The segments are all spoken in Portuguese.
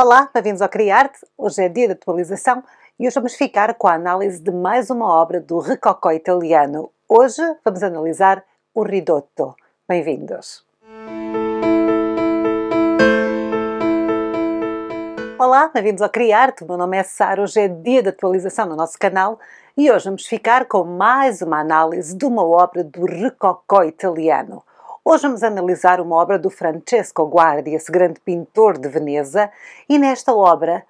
Olá, bem-vindos ao Criarte. Hoje é dia de atualização e hoje vamos ficar com a análise de mais uma obra do Recocó italiano. Hoje vamos analisar o Ridotto. Bem-vindos. Olá, bem-vindos ao Criarte. O meu nome é Sara. Hoje é dia de atualização no nosso canal e hoje vamos ficar com mais uma análise de uma obra do Recocó italiano. Hoje vamos analisar uma obra do Francesco Guardi, esse grande pintor de Veneza, e nesta obra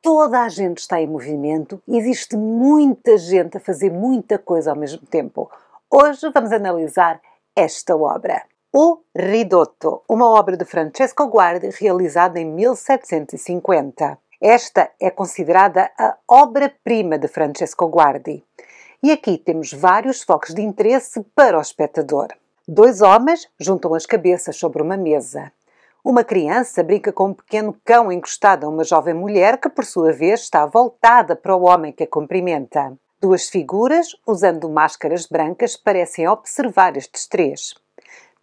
toda a gente está em movimento, existe muita gente a fazer muita coisa ao mesmo tempo. Hoje vamos analisar esta obra. O Ridotto, uma obra de Francesco Guardi realizada em 1750. Esta é considerada a obra-prima de Francesco Guardi. E aqui temos vários focos de interesse para o espectador. Dois homens juntam as cabeças sobre uma mesa. Uma criança brinca com um pequeno cão encostado a uma jovem mulher que, por sua vez, está voltada para o homem que a cumprimenta. Duas figuras, usando máscaras brancas, parecem observar estes três.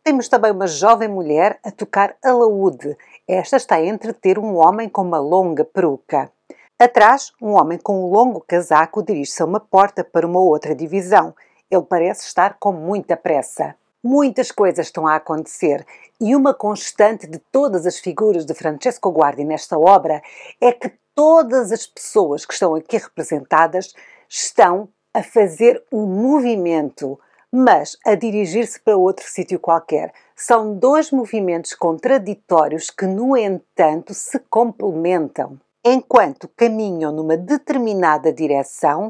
Temos também uma jovem mulher a tocar alaúde. Esta está a entreter um homem com uma longa peruca. Atrás, um homem com um longo casaco dirige-se a uma porta para uma outra divisão. Ele parece estar com muita pressa. Muitas coisas estão a acontecer e uma constante de todas as figuras de Francesco Guardi nesta obra é que todas as pessoas que estão aqui representadas estão a fazer um movimento, mas a dirigir-se para outro sítio qualquer. São dois movimentos contraditórios que, no entanto, se complementam. Enquanto caminham numa determinada direção,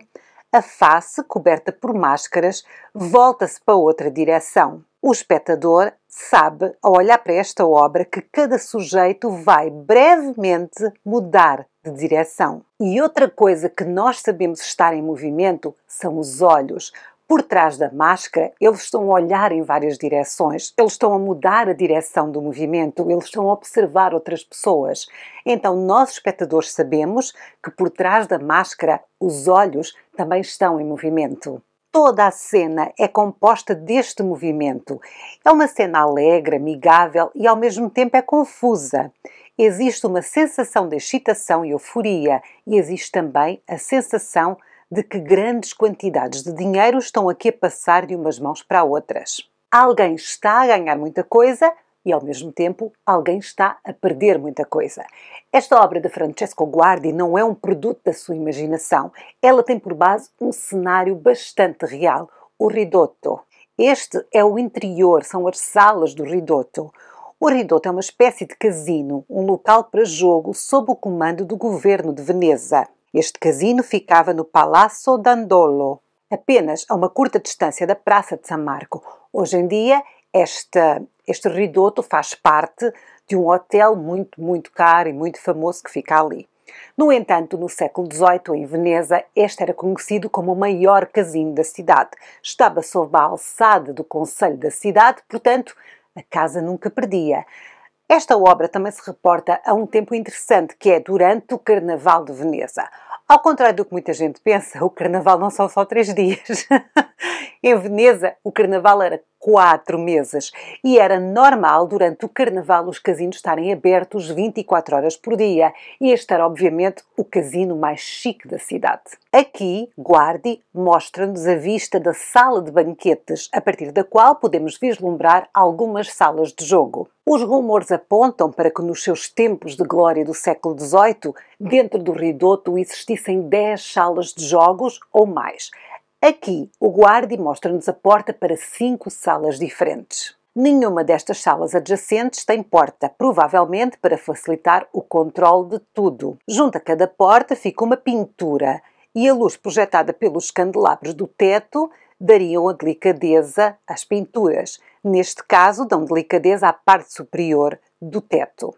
a face, coberta por máscaras, volta-se para outra direção. O espectador sabe, ao olhar para esta obra, que cada sujeito vai brevemente mudar de direção. E outra coisa que nós sabemos estar em movimento são os olhos, por trás da máscara, eles estão a olhar em várias direções, eles estão a mudar a direção do movimento, eles estão a observar outras pessoas. Então, nós, espectadores, sabemos que por trás da máscara, os olhos também estão em movimento toda a cena é composta deste movimento. É uma cena alegre, amigável e ao mesmo tempo é confusa. Existe uma sensação de excitação e euforia e existe também a sensação de que grandes quantidades de dinheiro estão aqui a passar de umas mãos para outras. Alguém está a ganhar muita coisa e, ao mesmo tempo, alguém está a perder muita coisa. Esta obra de Francesco Guardi não é um produto da sua imaginação. Ela tem por base um cenário bastante real, o Ridotto. Este é o interior, são as salas do Ridotto. O Ridotto é uma espécie de casino, um local para jogo sob o comando do governo de Veneza. Este casino ficava no Palazzo Dandolo, apenas a uma curta distância da Praça de San Marco. Hoje em dia, este ridoto faz parte de um hotel muito, muito caro e muito famoso que fica ali. No entanto, no século XVIII, em Veneza, este era conhecido como o maior casino da cidade. Estava sob a alçada do Conselho da cidade, portanto, a casa nunca perdia. Esta obra também se reporta a um tempo interessante, que é durante o Carnaval de Veneza. Ao contrário do que muita gente pensa, o carnaval não são só três dias. em Veneza, o carnaval era quatro meses. E era normal durante o carnaval os casinos estarem abertos 24 horas por dia. E este era, obviamente, o casino mais chique da cidade. Aqui, Guardi mostra-nos a vista da sala de banquetes, a partir da qual podemos vislumbrar algumas salas de jogo. Os rumores apontam para que nos seus tempos de glória do século XVIII, dentro do Ridotto existissem 10 salas de jogos ou mais. Aqui, o guarda mostra-nos a porta para cinco salas diferentes. Nenhuma destas salas adjacentes tem porta, provavelmente para facilitar o controle de tudo. Junto a cada porta fica uma pintura e a luz projetada pelos candelabros do teto dariam a delicadeza às pinturas. Neste caso, dão delicadeza à parte superior do teto.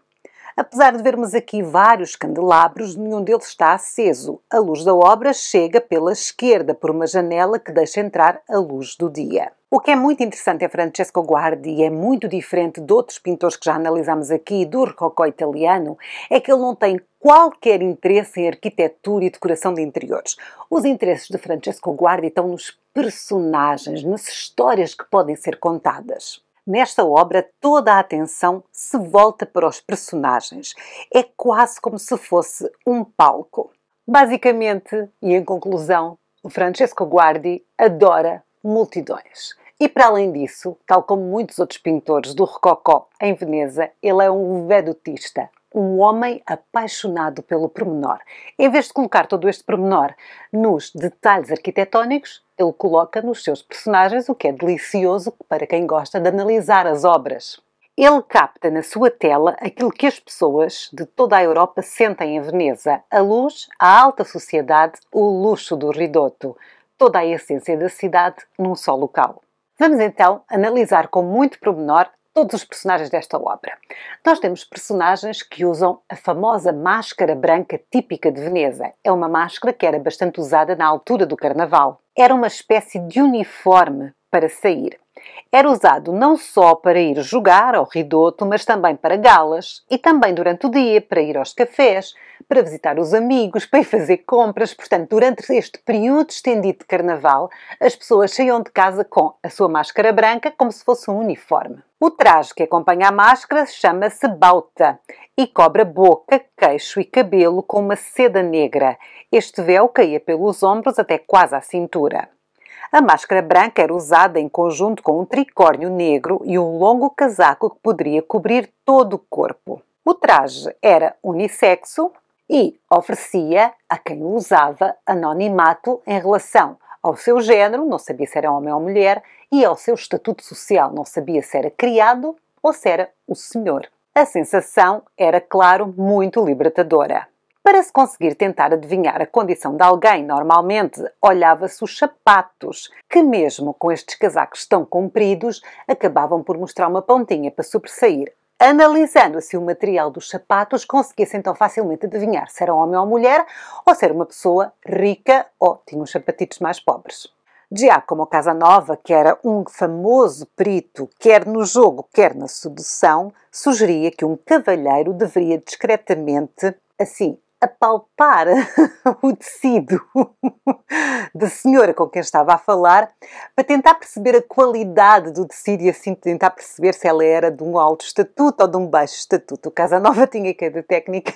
Apesar de vermos aqui vários candelabros, nenhum deles está aceso. A luz da obra chega pela esquerda por uma janela que deixa entrar a luz do dia. O que é muito interessante é Francesco Guardi e é muito diferente de outros pintores que já analisámos aqui, do rococó italiano, é que ele não tem qualquer interesse em arquitetura e decoração de interiores. Os interesses de Francesco Guardi estão nos personagens, nas histórias que podem ser contadas. Nesta obra, toda a atenção se volta para os personagens. É quase como se fosse um palco. Basicamente, e em conclusão, o Francesco Guardi adora multidões. E para além disso, tal como muitos outros pintores do Rococó em Veneza, ele é um vedutista, um homem apaixonado pelo pormenor. Em vez de colocar todo este pormenor nos detalhes arquitetónicos, ele coloca nos seus personagens, o que é delicioso para quem gosta de analisar as obras. Ele capta na sua tela aquilo que as pessoas de toda a Europa sentem em Veneza: a luz, a alta sociedade, o luxo do Ridotto, toda a essência da cidade num só local. Vamos então analisar com muito pormenor todos os personagens desta obra. Nós temos personagens que usam a famosa máscara branca típica de Veneza. É uma máscara que era bastante usada na altura do Carnaval. Era uma espécie de uniforme para sair. Era usado não só para ir jogar ao ridoto, mas também para galas e também durante o dia para ir aos cafés, para visitar os amigos, para ir fazer compras. Portanto, durante este período estendido de carnaval, as pessoas saíam de casa com a sua máscara branca como se fosse um uniforme. O traje que acompanha a máscara chama-se bauta e cobre boca, queixo e cabelo com uma seda negra. Este véu caía pelos ombros até quase à cintura. A máscara branca era usada em conjunto com um tricórnio negro e um longo casaco que poderia cobrir todo o corpo. O traje era unissexo e oferecia a quem o usava anonimato em relação ao seu género, não sabia se era homem ou mulher, e ao seu estatuto social, não sabia se era criado ou se era o senhor. A sensação era, claro, muito libertadora. Para se conseguir tentar adivinhar a condição de alguém, normalmente olhava-se os sapatos, que, mesmo com estes casacos tão compridos, acabavam por mostrar uma pontinha para sobressair. Analisando assim o material dos sapatos, conseguia-se então facilmente adivinhar se era homem ou mulher, ou se era uma pessoa rica ou tinha os sapatitos mais pobres. Giacomo Casanova, que era um famoso perito, quer no jogo, quer na sedução, sugeria que um cavalheiro deveria discretamente, assim, a palpar o tecido da senhora com quem estava a falar para tentar perceber a qualidade do tecido e assim tentar perceber se ela era de um alto estatuto ou de um baixo estatuto. O Casanova tinha cada técnica.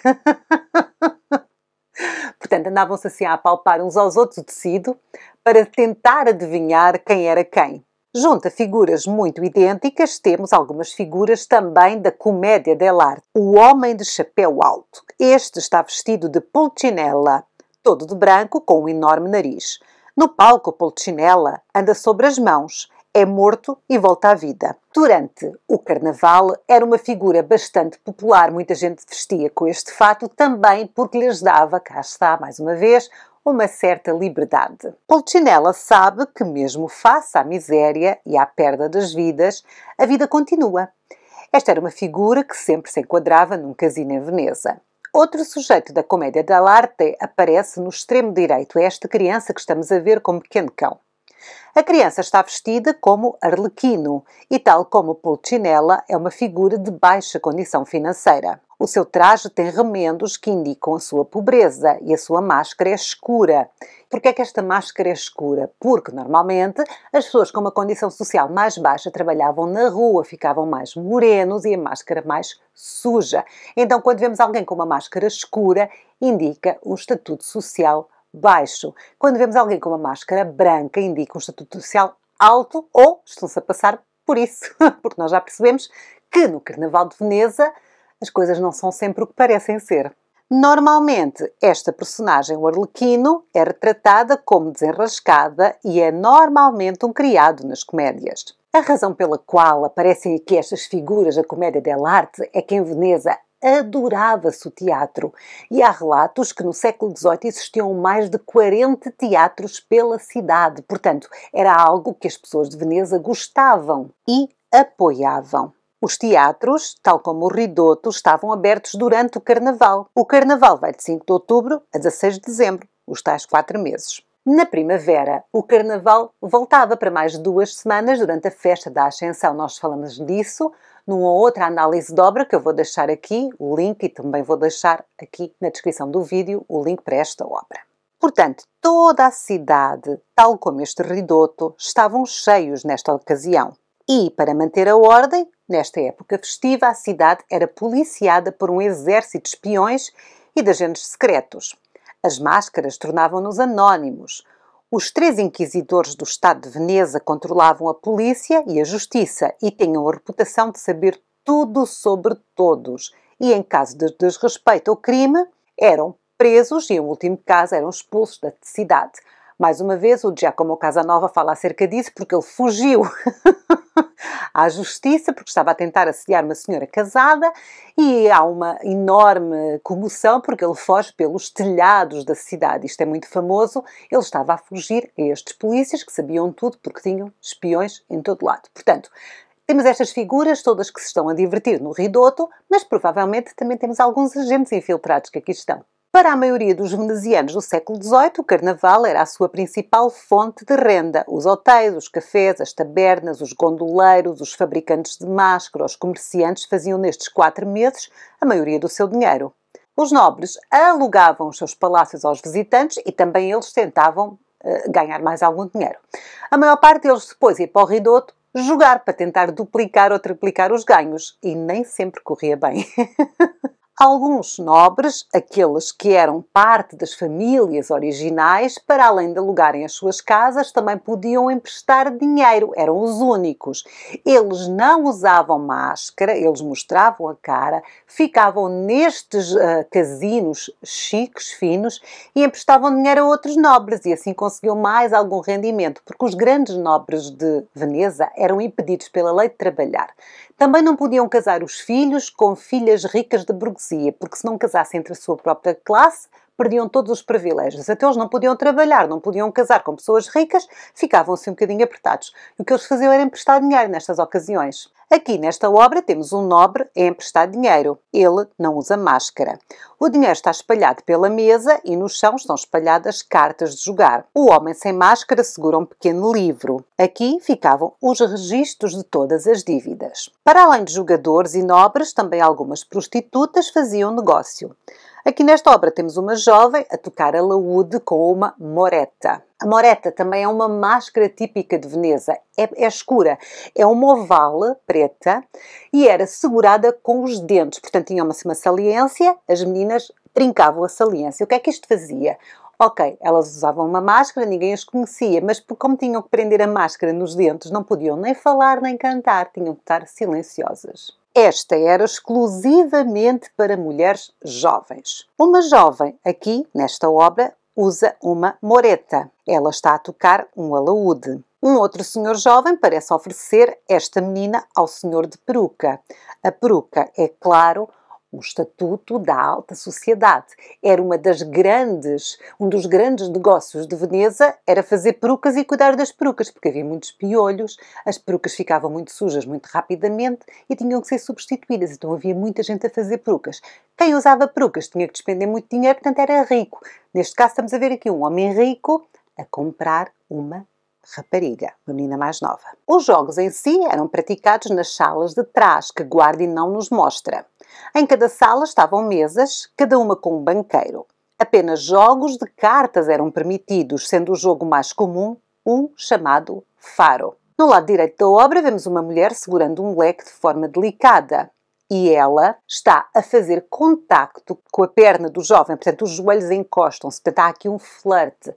Portanto, andavam-se assim a apalpar uns aos outros o tecido para tentar adivinhar quem era quem. Junto a figuras muito idênticas, temos algumas figuras também da comédia dell'arte, O Homem de Chapéu Alto. Este está vestido de polchinella, todo de branco com um enorme nariz. No palco, polchinella anda sobre as mãos, é morto e volta à vida. Durante o carnaval, era uma figura bastante popular, muita gente vestia com este fato também porque lhes dava, cá está mais uma vez, uma certa liberdade. Polchinella sabe que, mesmo face à miséria e à perda das vidas, a vida continua. Esta era uma figura que sempre se enquadrava num casino em Veneza. Outro sujeito da comédia dell'arte aparece no extremo direito, é esta criança que estamos a ver como pequeno cão. A criança está vestida como arlequino e, tal como Pulcinella, é uma figura de baixa condição financeira. O seu traje tem remendos que indicam a sua pobreza e a sua máscara é escura. Por que é que esta máscara é escura? Porque normalmente as pessoas com uma condição social mais baixa trabalhavam na rua, ficavam mais morenos e a máscara mais suja. Então, quando vemos alguém com uma máscara escura, indica um estatuto social baixo. Quando vemos alguém com uma máscara branca, indica um estatuto social alto ou estão-se a passar por isso, porque nós já percebemos que no Carnaval de Veneza as coisas não são sempre o que parecem ser. Normalmente, esta personagem, o Arlequino, é retratada como desenrascada e é normalmente um criado nas comédias. A razão pela qual aparecem aqui estas figuras da comédia dell'arte é que em Veneza adorava-se o teatro e há relatos que no século XVIII existiam mais de 40 teatros pela cidade, portanto, era algo que as pessoas de Veneza gostavam e apoiavam. Os teatros, tal como o Ridotto, estavam abertos durante o Carnaval. O Carnaval vai de 5 de outubro a 16 de dezembro, os tais quatro meses. Na primavera, o carnaval voltava para mais duas semanas durante a festa da Ascensão. Nós falamos disso numa outra análise obra que eu vou deixar aqui, o link, e também vou deixar aqui na descrição do vídeo o link para esta obra. Portanto, toda a cidade, tal como este ridoto, estavam cheios nesta ocasião. E, para manter a ordem, nesta época festiva, a cidade era policiada por um exército de espiões e de agentes secretos. As máscaras tornavam-nos anónimos. Os três inquisidores do Estado de Veneza controlavam a polícia e a justiça e tinham a reputação de saber tudo sobre todos. E em caso de desrespeito ou crime, eram presos e, em último caso, eram expulsos da cidade. Mais uma vez, o Giacomo Casanova fala acerca disso porque ele fugiu à justiça porque estava a tentar assediar uma senhora casada e há uma enorme comoção porque ele foge pelos telhados da cidade. Isto é muito famoso. Ele estava a fugir a estes polícias que sabiam tudo porque tinham espiões em todo lado. Portanto, temos estas figuras todas que se estão a divertir no Ridoto, mas provavelmente também temos alguns agentes infiltrados que aqui estão. Para a maioria dos venezianos do século XVIII, o carnaval era a sua principal fonte de renda. Os hotéis, os cafés, as tabernas, os gondoleiros, os fabricantes de máscara, os comerciantes faziam nestes quatro meses a maioria do seu dinheiro. Os nobres alugavam os seus palácios aos visitantes e também eles tentavam uh, ganhar mais algum dinheiro. A maior parte deles depois ia para o Ridoto jogar para tentar duplicar ou triplicar os ganhos e nem sempre corria bem. Alguns nobres, aqueles que eram parte das famílias originais, para além de alugarem as suas casas, também podiam emprestar dinheiro, eram os únicos. Eles não usavam máscara, eles mostravam a cara, ficavam nestes uh, casinos chiques, finos, e emprestavam dinheiro a outros nobres, e assim conseguiam mais algum rendimento, porque os grandes nobres de Veneza eram impedidos pela lei de trabalhar. Também não podiam casar os filhos com filhas ricas de burguesia, porque se não casasse entre a sua própria classe, perdiam todos os privilégios. Até eles não podiam trabalhar, não podiam casar com pessoas ricas, ficavam-se assim um bocadinho apertados. E o que eles faziam era emprestar dinheiro nestas ocasiões. Aqui nesta obra temos um nobre a emprestar dinheiro. Ele não usa máscara. O dinheiro está espalhado pela mesa e no chão estão espalhadas cartas de jogar. O homem sem máscara segura um pequeno livro. Aqui ficavam os registros de todas as dívidas. Para além de jogadores e nobres, também algumas prostitutas faziam negócio. Aqui nesta obra temos uma jovem a tocar a laúde com uma moreta. A moreta também é uma máscara típica de Veneza. É, é, escura, é uma oval preta e era segurada com os dentes. Portanto, tinha uma, uma saliência, as meninas trincavam a saliência. O que é que isto fazia? Ok, elas usavam uma máscara, ninguém as conhecia, mas como tinham que prender a máscara nos dentes, não podiam nem falar nem cantar, tinham que estar silenciosas. Esta era exclusivamente para mulheres jovens. Uma jovem, aqui nesta obra, usa uma moreta. Ela está a tocar um alaúde. Um outro senhor jovem parece oferecer esta menina ao senhor de peruca. A peruca é, claro, o estatuto da alta sociedade. Era uma das grandes, um dos grandes negócios de Veneza era fazer perucas e cuidar das perucas, porque havia muitos piolhos, as perucas ficavam muito sujas muito rapidamente e tinham que ser substituídas, então havia muita gente a fazer perucas. Quem usava perucas tinha que despender muito dinheiro, portanto era rico. Neste caso estamos a ver aqui um homem rico a comprar uma rapariga, uma menina mais nova. Os jogos em si eram praticados nas salas de trás, que Guardi não nos mostra. Em cada sala estavam mesas, cada uma com um banqueiro. Apenas jogos de cartas eram permitidos, sendo o jogo mais comum um chamado faro. No lado direito da obra, vemos uma mulher segurando um leque de forma delicada e ela está a fazer contacto com a perna do jovem, portanto, os joelhos encostam-se, portanto, há aqui um flerte.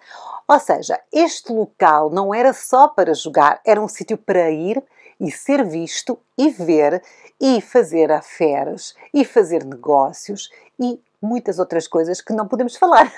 Ou seja, este local não era só para jogar, era um sítio para ir e ser visto e ver e fazer aferes e fazer negócios e muitas outras coisas que não podemos falar.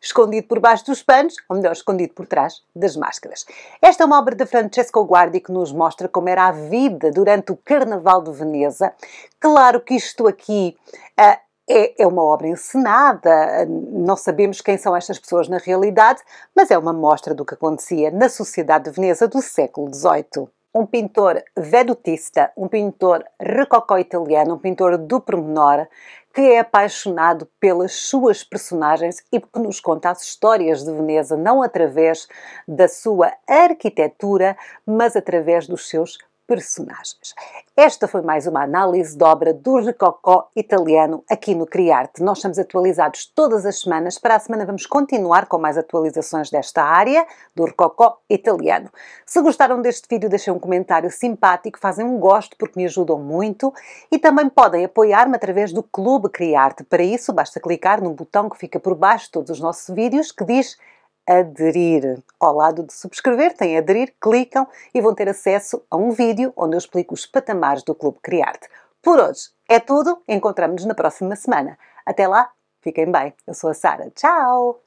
escondido por baixo dos panos, ou melhor, escondido por trás das máscaras. Esta é uma obra de Francesco Guardi que nos mostra como era a vida durante o Carnaval de Veneza. Claro que isto aqui uh, é, uma obra encenada, ah, não sabemos quem são estas pessoas na realidade, mas é uma mostra do que acontecia na sociedade de Veneza do século XVIII um pintor vedutista, um pintor recocó italiano, um pintor do pormenor, que é apaixonado pelas suas personagens e que nos conta as histórias de Veneza não através da sua arquitetura, mas através dos seus personagens. Esta foi mais uma análise de obra do recocó italiano aqui no Criarte. Nós estamos atualizados todas as semanas. Para a semana vamos continuar com mais atualizações desta área do recocó italiano. Se gostaram deste vídeo, deixem um comentário simpático, fazem um gosto porque me ajudam muito e também podem apoiar-me através do Clube Criarte. Para isso, basta clicar num botão que fica por baixo de todos os nossos vídeos que diz aderir. Ao lado de subscrever, tem aderir, clicam e vão ter acesso a um vídeo onde eu explico os patamares do Clube Criarte. Por hoje é tudo, encontramos-nos na próxima semana. Até lá, fiquem bem. Eu sou a Sara. Tchau!